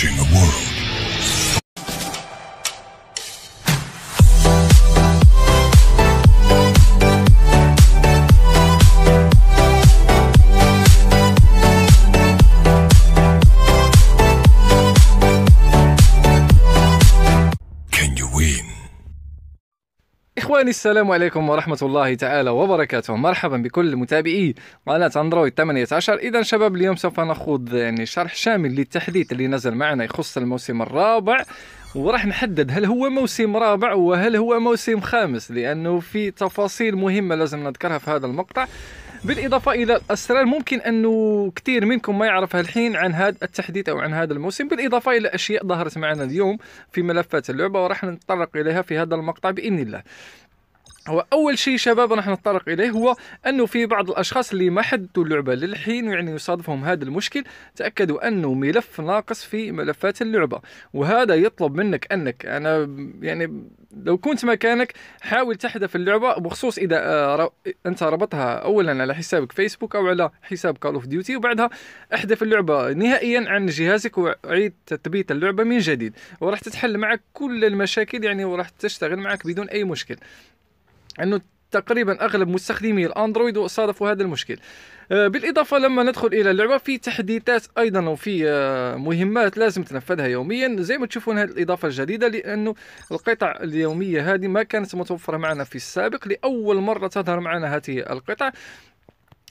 Imagine a world اخواني السلام عليكم ورحمه الله تعالى وبركاته مرحبا بكل متابعي قناه اندرويد 18 اذا شباب اليوم سوف نخوض يعني شرح شامل للتحديث اللي نزل معنا يخص الموسم الرابع وراح نحدد هل هو موسم رابع وهل هو موسم خامس لانه في تفاصيل مهمه لازم نذكرها في هذا المقطع بالاضافه الى الاسرار ممكن انه كثير منكم ما يعرفها الحين عن هذا التحديث او عن هذا الموسم بالاضافه الى اشياء ظهرت معنا اليوم في ملفات اللعبه وراح نتطرق اليها في هذا المقطع باذن الله هو اول شيء شباب راح نتطرق اليه هو انه في بعض الاشخاص اللي ما حددوا اللعبه للحين يعني يصادفهم هذا المشكل تاكدوا انه ملف ناقص في ملفات اللعبه وهذا يطلب منك انك انا يعني لو كنت مكانك حاول تحذف اللعبه بخصوص اذا آه، انت ربطها اولا على حسابك فيسبوك او على حساب كول اوف ديوتي وبعدها احذف اللعبه نهائيا عن جهازك وعيد تثبيت اللعبه من جديد وراح تتحل معك كل المشاكل يعني وراح تشتغل معك بدون اي مشكل انه تقريبا اغلب مستخدمي الاندرويد صادفوا هذا المشكل آه، بالاضافه لما ندخل الى اللعبه في تحديثات ايضا وفي آه، مهمات لازم تنفذها يوميا زي ما تشوفون هذه الاضافه الجديده لانه القطع اليوميه هذه ما كانت متوفره معنا في السابق لاول مره تظهر معنا هذه القطع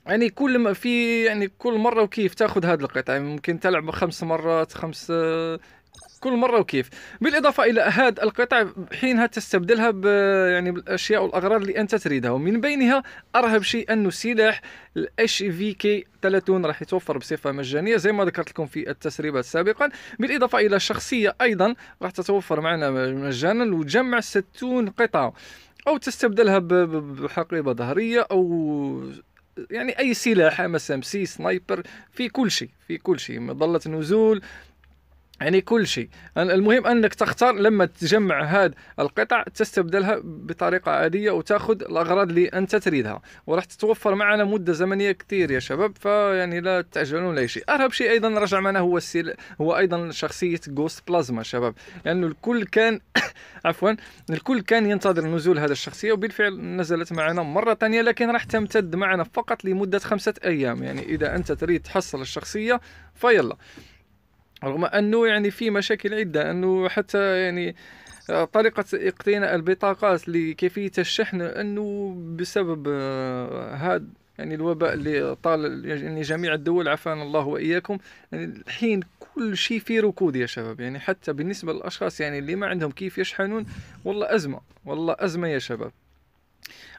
يعني كل ما في يعني كل مره وكيف تاخذ هذه القطع يعني ممكن تلعب خمس مرات خمس آه، كل مره وكيف بالاضافه الى هذا القطع حينها تستبدلها يعني بالاشياء والاغراض اللي انت تريدها ومن بينها ارهب شيء انه سلاح الاش في كي 30 راح يتوفر بصفه مجانيه زي ما ذكرت لكم في التسريبات سابقا بالاضافه الى شخصيه ايضا راح تتوفر معنا مجانا وجمع 60 قطعه او تستبدلها بحقيبه ظهريه او يعني اي سلاح ام اس ام سي سنايبر في كل شيء في كل شيء مظله نزول يعني كل شيء المهم انك تختار لما تجمع هاد القطع تستبدلها بطريقه عاديه وتاخذ الاغراض اللي انت تريدها وراح تتوفر معنا مده زمنيه كثير يا شباب فيعني لا تعجلون لاي شيء ارهب شيء ايضا رجع معنا هو السيل هو ايضا شخصيه جوست بلازما شباب لانه يعني الكل كان عفوا الكل كان ينتظر نزول هذا الشخصيه وبالفعل نزلت معنا مره ثانيه لكن راح تمتد معنا فقط لمده خمسه ايام يعني اذا انت تريد تحصل الشخصيه فيلا رغم انه يعني في مشاكل عده انه حتى يعني آه، طريقة اقتناء البطاقات لكيفية الشحن انه بسبب هذا آه، يعني الوباء اللي طال يعني جميع الدول عافانا الله واياكم يعني الحين كل شيء في ركود يا شباب يعني حتى بالنسبة للاشخاص يعني اللي ما عندهم كيف يشحنون والله ازمة والله ازمة يا شباب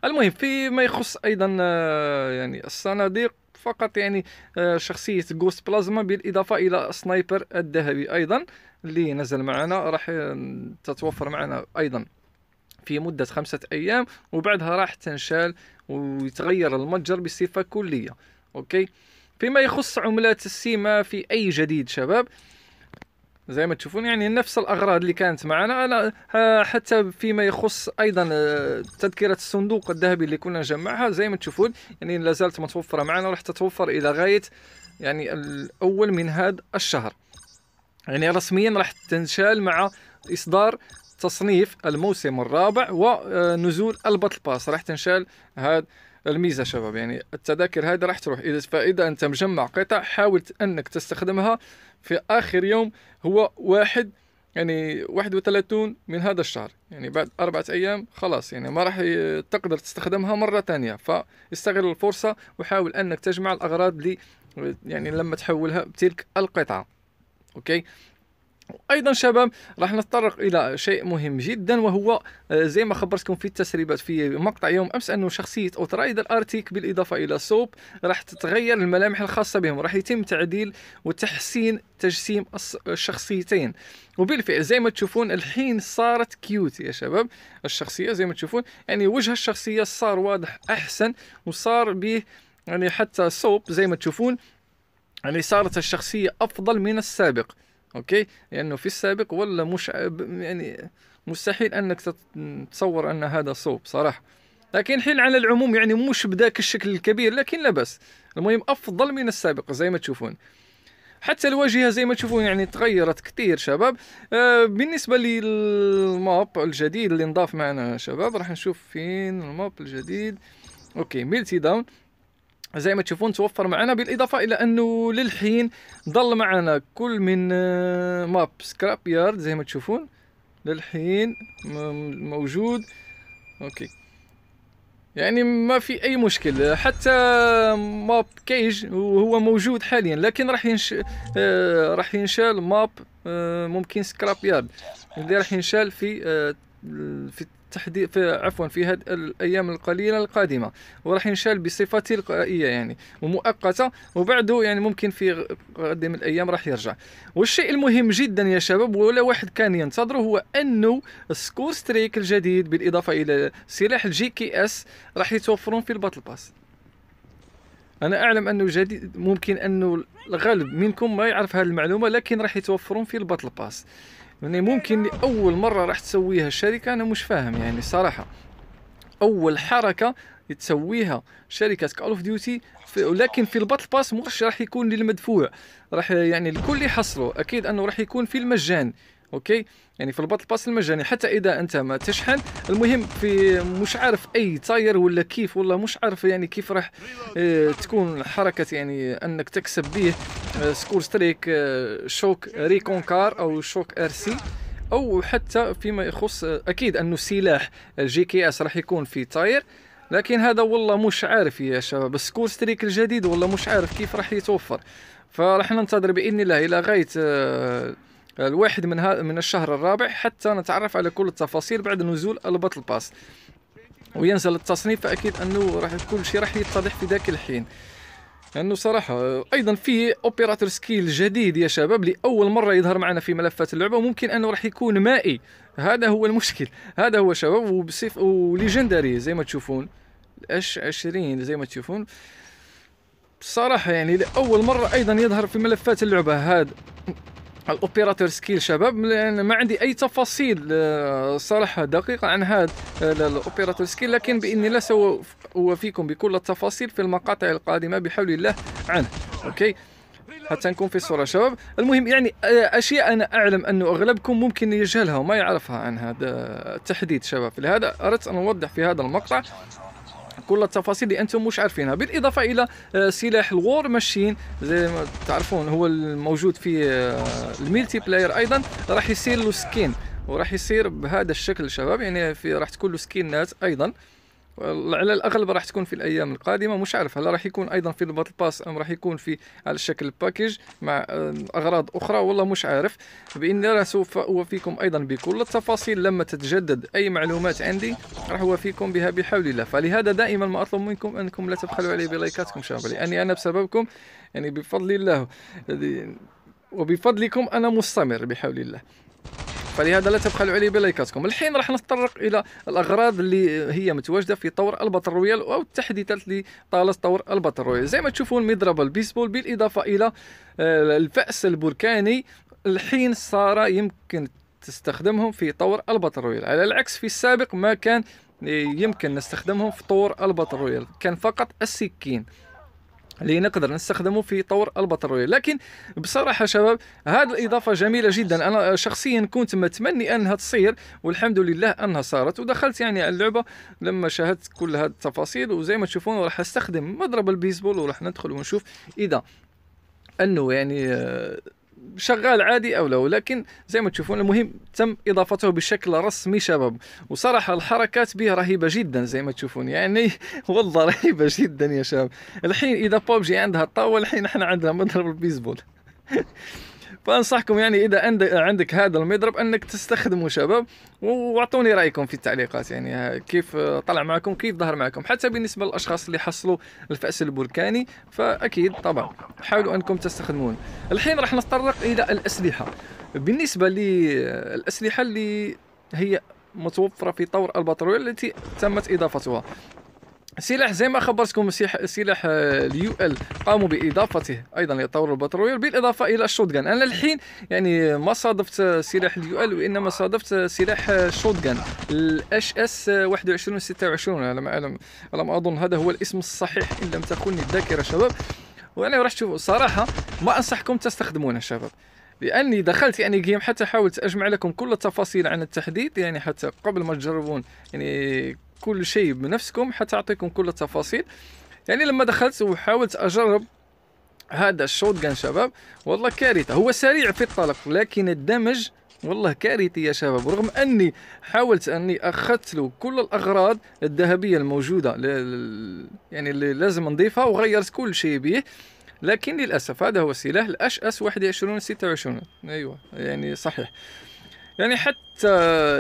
المهم فيما يخص ايضا آه، يعني الصناديق فقط يعني آه، شخصيه جوست بلازما بالاضافه الى سنايبر الذهبي ايضا اللي نزل معنا راح آه، تتوفر معنا ايضا في مدة خمسة أيام وبعدها راح تنشال ويتغير المتجر بصفة كلية أوكي فيما يخص عملات السيما في أي جديد شباب زي ما تشوفون يعني نفس الاغراض اللي كانت معنا انا آه، حتى فيما يخص ايضا آه، تذكره الصندوق الذهبي اللي كنا نجمعها زي ما تشوفون يعني لا زالت متوفره معنا وراح تتوفر الى غايه يعني الاول من هذا الشهر يعني رسميا راح تنشال مع اصدار تصنيف الموسم الرابع ونزول آه، البطل باس راح تنشال هذا الميزه شباب يعني التذاكر هذه راح تروح اذا فاذا انت مجمع قطع حاول انك تستخدمها في اخر يوم هو واحد يعني 31 من هذا الشهر يعني بعد أربعة أيام خلاص يعني ما راح تقدر تستخدمها مرة ثانية فاستغل الفرصة وحاول أنك تجمع الأغراض اللي يعني لما تحولها بتلك القطعة أوكي ايضا شباب راح نتطرق الى شيء مهم جدا وهو آه، زي ما خبرتكم في التسريبات في مقطع يوم امس انه شخصيه اوترايدر ارتيك بالاضافه الى سوب راح تتغير الملامح الخاصه بهم راح يتم تعديل وتحسين تجسيم الشخصيتين وبالفعل زي ما تشوفون الحين صارت كيوت يا شباب الشخصيه زي ما تشوفون يعني وجه الشخصيه صار واضح احسن وصار به يعني حتى سوب زي ما تشوفون يعني صارت الشخصيه افضل من السابق اوكي لانه في السابق ولا مش يعني مستحيل انك تتصور ان هذا صوب صراحه لكن حين على العموم يعني مش بذاك الشكل الكبير لكن لا باس المهم افضل من السابق زي ما تشوفون حتى الواجهه زي ما تشوفون يعني تغيرت كثير شباب آه بالنسبه للماب الجديد اللي نضاف معنا شباب راح نشوف فين الماب الجديد اوكي ميلتي داون زي ما تشوفون توفر معنا بالاضافه الى انه للحين ظل معنا كل من آه، ماب سكراب يارد زي ما تشوفون للحين موجود اوكي يعني ما في اي مشكل حتى ماب كيج هو موجود حاليا لكن راح ينش... آه، راح ينشال ماب آه، ممكن سكراب يارد اللي راح ينشال في في تحدي في عفوا في هذه الايام القليله القادمه وراح ينشال بصفه تلقائيه يعني ومؤقته وبعده يعني ممكن في قادم الايام راح يرجع والشيء المهم جدا يا شباب ولا واحد كان ينتظره هو انه السكور ستريك الجديد بالاضافه الى سلاح الجي كي اس راح يتوفرون في الباتل باس انا اعلم انه جديد ممكن انه الغالب منكم ما يعرف هذه المعلومه لكن راح يتوفرون في الباتل باس يعني ممكن لأول مرة راح تسويها الشركة أنا مش فاهم يعني الصراحة أول حركة تسويها شركه كول اوف ديوتي ولكن في الباتل باس مش راح يكون للمدفوع راح يعني الكل يحصله اكيد انه راح يكون في المجان اوكي يعني في الباتل باس المجاني حتى اذا انت ما تشحن المهم في مش عارف اي تاير ولا كيف ولا مش عارف يعني كيف راح آه، تكون حركه يعني انك تكسب به آه، سكور ستريك آه، شوك ريكونكار او شوك ار سي او حتى فيما يخص اكيد انه سلاح الجي كي اس راح يكون في تاير لكن هذا والله مش عارف يا شباب السكور ستريك الجديد والله مش عارف كيف راح يتوفر فراح ننتظر باذن الله الى غايه الواحد من ها من الشهر الرابع حتى نتعرف على كل التفاصيل بعد نزول الباتل باس وينزل التصنيف فاكيد انه راح كل شيء راح يتضح في ذاك الحين لانه صراحه ايضا في اوبيراتور سكيل جديد يا شباب لاول مره يظهر معنا في ملفات اللعبه وممكن انه راح يكون مائي هذا هو المشكل هذا هو شباب وبصيف وليجندري زي ما تشوفون اش 20 زي ما تشوفون بصراحه يعني لاول مره ايضا يظهر في ملفات اللعبه هذا الاوبيراتور سكيل شباب لان ما عندي اي تفاصيل آه، صراحه دقيقه عن هذا آه، الاوبيراتور سكيل لكن باذن الله سوف اوافيكم بكل التفاصيل في المقاطع القادمه بحول الله عنه اوكي حتى نكون في الصوره شباب المهم يعني آه، اشياء انا اعلم انه اغلبكم ممكن يجهلها وما يعرفها عن هذا التحديد شباب لهذا اردت ان اوضح في هذا المقطع كل التفاصيل اللي انتم مش عارفينها بالاضافه الى آه، سلاح الغور ماشين زي ما تعرفون هو الموجود في آه، الميلتي بلاير ايضا راح يصير له سكين وراح يصير بهذا الشكل شباب يعني في راح تكون له سكينات ايضا على الاغلب راح تكون في الايام القادمه مش عارف هل راح يكون ايضا في الباتل باس ام راح يكون في على شكل باكيج مع اغراض اخرى والله مش عارف باذن الله سوف اوفيكم ايضا بكل التفاصيل لما تتجدد اي معلومات عندي راح اوفيكم بها بحول الله فلهذا دائما ما اطلب منكم انكم لا تبخلوا علي بلايكاتكم شباب لاني انا بسببكم يعني بفضل الله وبفضلكم انا مستمر بحول الله فلهذا لا تبخلوا علي بلايكاتكم الحين راح نتطرق الى الاغراض اللي هي متواجده في طور الباتل رويال او التحديثات اللي طالت طور الباتل رويال زي ما تشوفون مضرب البيسبول بالاضافه الى آه، الفأس البركاني الحين صار يمكن تستخدمهم في طور الباتل رويال على العكس في السابق ما كان آه، يمكن نستخدمهم في طور الباتل رويال كان فقط السكين اللي نقدر نستخدمه في طور البطاريه لكن بصراحه شباب هذه الاضافه جميله جدا انا شخصيا كنت متمني انها تصير والحمد لله انها صارت ودخلت يعني اللعبه لما شاهدت كل هذه التفاصيل وزي ما تشوفون راح استخدم مضرب البيسبول وراح ندخل ونشوف اذا انه يعني آه، شغال عادي او لا ولكن زي ما تشوفون المهم تم اضافته بشكل رسمي شباب وصراحه الحركات به رهيبه جدا زي ما تشوفون يعني والله رهيبه جدا يا شباب الحين اذا بوبجي عندها الطاوله الحين احنا عندنا مضرب البيسبول فانصحكم يعني اذا عندك هذا المضرب انك تستخدمه شباب واعطوني رايكم في التعليقات يعني آه، كيف آه، طلع معكم كيف ظهر معكم حتى بالنسبه للاشخاص اللي حصلوا الفاس البركاني فاكيد طبعا حاولوا انكم تستخدمون الحين راح نتطرق الى الاسلحه بالنسبه للاسلحه آه، اللي هي متوفره في طور البطرول التي تمت اضافتها سلاح زي ما خبرتكم سلاح آه، اليو ال قاموا باضافته ايضا لطور البترول بالاضافه الى الشوتغان انا الحين يعني ما صادفت آه، سلاح اليو ال وانما صادفت آه، سلاح الشوتغان الاش اس 21 26 على ما اعلم على ما اظن هذا هو الاسم الصحيح ان لم تخني الذاكره شباب وانا راح تشوفوا صراحه ما انصحكم تستخدمونه شباب لاني دخلت يعني جيم حتى حاولت اجمع لكم كل التفاصيل عن التحديث يعني حتى قبل ما تجربون يعني كل شيء بنفسكم حتى اعطيكم كل التفاصيل يعني لما دخلت وحاولت اجرب هذا الشوت شباب والله كارثه هو سريع في الطلق لكن الدمج والله كارثي يا شباب رغم اني حاولت اني اخذت له كل الاغراض الذهبيه الموجوده يعني اللي لازم نضيفها وغيرت كل شيء به لكن للاسف هذا هو السلاح الاش اس 21 26 ايوه يعني صحيح يعني حتى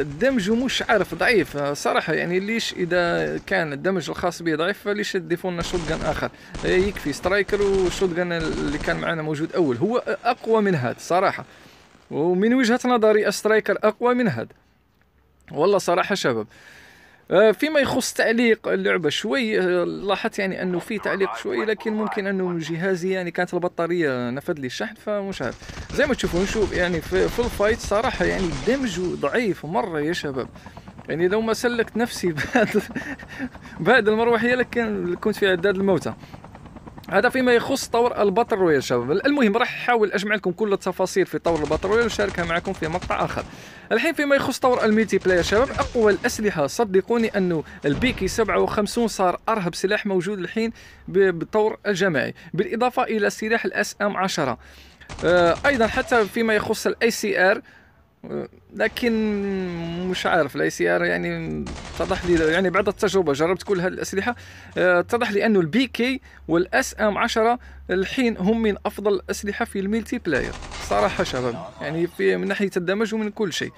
الدمج مش عارف ضعيف صراحه يعني ليش اذا كان الدمج الخاص به ضعيف فليش يضيفوا لنا اخر يكفي سترايكر والشوت اللي كان معنا موجود اول هو اقوى من هذا صراحه ومن وجهه نظري سترايكر اقوى من هذا والله صراحه شباب آه، فيما يخص تعليق اللعبه شوي آه، لاحظت يعني انه في تعليق شوي لكن ممكن انه جهازي يعني كانت البطاريه نفذ لي الشحن فمش عارف زي ما تشوفون نشوف يعني في, في الفايت صراحه يعني الدمج ضعيف مره يا شباب يعني لو ما سلكت نفسي بعد بعد المروحيه لكن كنت في عداد الموتى هذا فيما يخص طور الباتل رويال شباب المهم راح احاول اجمع لكم كل التفاصيل في طور الباتل رويال وشاركها معكم في مقطع اخر الحين فيما يخص طور الميتي بلاير شباب اقوى الاسلحه صدقوني انه البيكي 57 صار ارهب سلاح موجود الحين بالطور الجماعي بالاضافه الى سلاح الاس ام 10 آه، ايضا حتى فيما يخص الاي سي ار لكن مش عارف الاي سي ار يعني اتضح لي يعني بعد التجربه جربت كل هذه الاسلحه آه، اتضح لي انه البي كي والاس ام 10 الحين هم من افضل الاسلحه في الميلتي بلاير صراحه شباب يعني في من ناحيه الدمج ومن كل شيء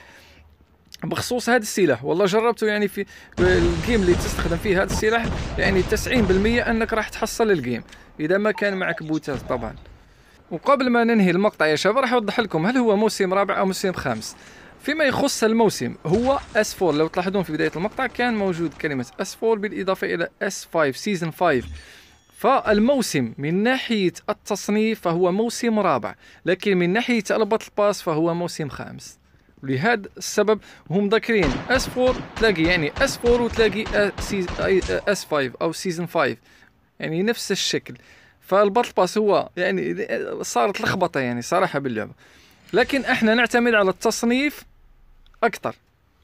بخصوص هذا السلاح والله جربته يعني في الجيم اللي تستخدم فيه هذا السلاح يعني 90% انك راح تحصل الجيم اذا ما كان معك بوتات طبعا وقبل ما ننهي المقطع يا شباب راح اوضح لكم هل هو موسم رابع او موسم خامس فيما يخص الموسم هو اس 4 لو تلاحظون في بدايه المقطع كان موجود كلمه اس 4 بالاضافه الى اس 5 سيزون 5 فالموسم من ناحيه التصنيف فهو موسم رابع لكن من ناحيه ربط الباس فهو موسم خامس لهذا السبب هم ذاكرين اس 4 تلاقي يعني اس 4 وتلاقي اس 5 او سيزون 5 يعني نفس الشكل فالبطل باس هو يعني صارت لخبطه يعني صراحه باللعبه لكن احنا نعتمد على التصنيف اكثر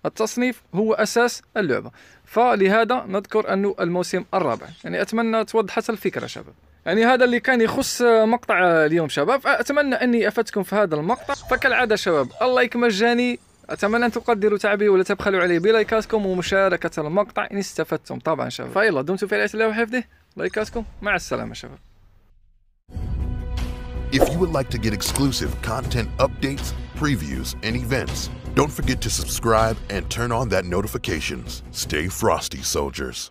التصنيف هو اساس اللعبه فلهذا نذكر انه الموسم الرابع يعني اتمنى توضحت الفكره شباب يعني هذا اللي كان يخص مقطع اليوم شباب اتمنى اني افدتكم في هذا المقطع فكالعاده شباب اللايك مجاني اتمنى ان تقدروا تعبي ولا تبخلوا عليه بلايكاتكم ومشاركه المقطع ان استفدتم طبعا شباب فيلا دمتم في رعايه الله وحفظه لايكاتكم مع السلامه شباب If you would like to get exclusive content updates, previews, and events, don't forget to subscribe and turn on that notifications. Stay frosty, soldiers.